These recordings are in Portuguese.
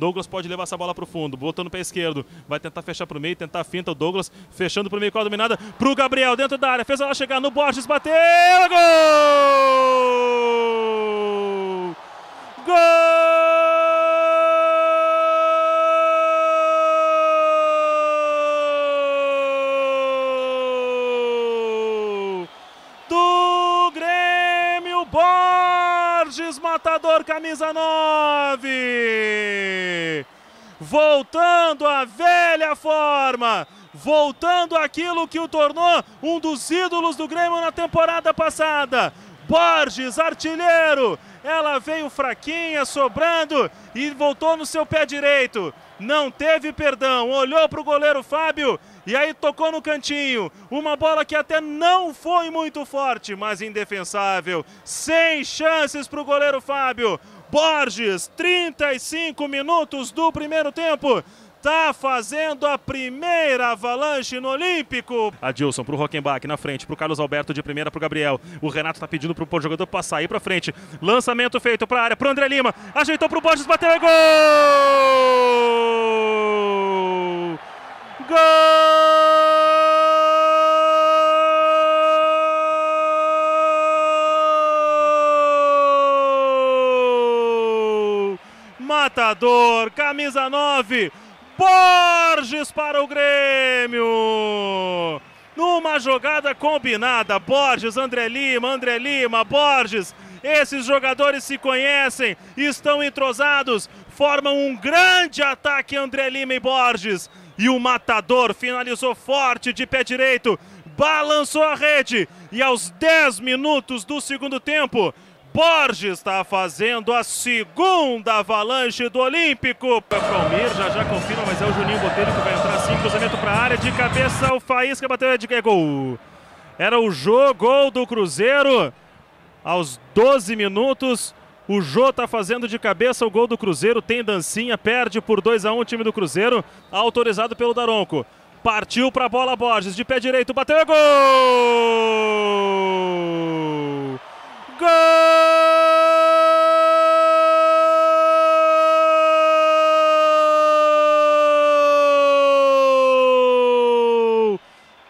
Douglas pode levar essa bola para o fundo, botando para esquerdo, vai tentar fechar para o meio, tentar finta o Douglas, fechando para o meio com a dominada para o Gabriel dentro da área, fez ela chegar no Borges, bateu, gol! Gol! Matador, camisa 9. Voltando à velha forma, voltando aquilo que o tornou um dos ídolos do Grêmio na temporada passada. Borges, artilheiro, ela veio fraquinha, sobrando e voltou no seu pé direito não teve perdão, olhou para o goleiro Fábio e aí tocou no cantinho. Uma bola que até não foi muito forte, mas indefensável. Sem chances para o goleiro Fábio. Borges, 35 minutos do primeiro tempo tá fazendo a primeira avalanche no Olímpico. Adilson pro Rockenbach na frente, pro Carlos Alberto de primeira, pro Gabriel. O Renato tá pedindo pro jogador passar, aí pra frente. Lançamento feito pra área, pro André Lima. Ajeitou pro Borges, bateu, é gol! Gol! Matador, camisa 9 Borges para o Grêmio. Numa jogada combinada, Borges, André Lima, André Lima, Borges. Esses jogadores se conhecem, estão entrosados, formam um grande ataque André Lima e Borges. E o matador finalizou forte de pé direito, balançou a rede e aos 10 minutos do segundo tempo, Borges está fazendo a segunda avalanche do Olímpico. É o Palmir, já já confirma, mas é o Juninho Botelho que vai entrar assim, cruzamento para a área, de cabeça o Faísca bateu, é de é gol. Era o Jô, gol do Cruzeiro. Aos 12 minutos, o Jô está fazendo de cabeça o gol do Cruzeiro, tem dancinha, perde por 2 a 1 o time do Cruzeiro, autorizado pelo Daronco. Partiu para a bola Borges, de pé direito, bateu, é gol! Gol!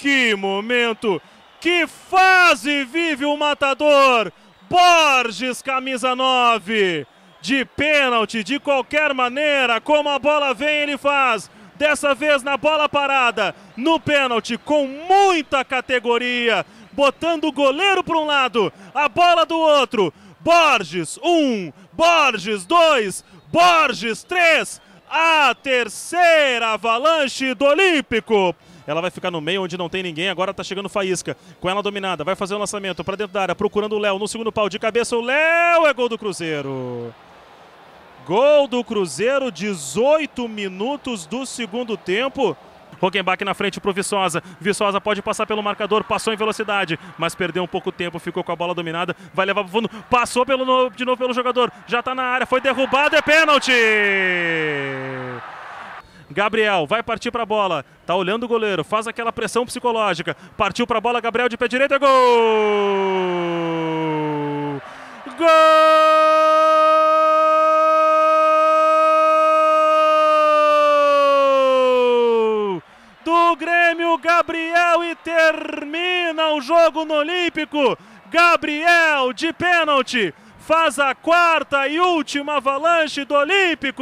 Que momento, que fase vive o matador Borges, camisa 9. De pênalti, de qualquer maneira, como a bola vem, ele faz. Dessa vez na bola parada, no pênalti, com muita categoria, botando o goleiro para um lado, a bola do outro. Borges, 1, um, Borges, 2, Borges, 3. A terceira avalanche do Olímpico. Ela vai ficar no meio onde não tem ninguém. Agora tá chegando Faísca. Com ela dominada. Vai fazer o um lançamento para dentro da área. Procurando o Léo. No segundo pau. De cabeça o Léo. É gol do Cruzeiro. Gol do Cruzeiro. 18 minutos do segundo tempo. Hockenbach na frente pro Viçosa. Viçosa pode passar pelo marcador, passou em velocidade, mas perdeu um pouco tempo, ficou com a bola dominada, vai levar pro fundo, passou pelo, de novo pelo jogador, já tá na área, foi derrubado, é pênalti! Gabriel vai partir para a bola. Tá olhando o goleiro, faz aquela pressão psicológica. Partiu para a bola, Gabriel de pé direito, é gol! Gol! Do Grêmio Gabriel e termina o jogo no Olímpico. Gabriel de pênalti faz a quarta e última avalanche do Olímpico.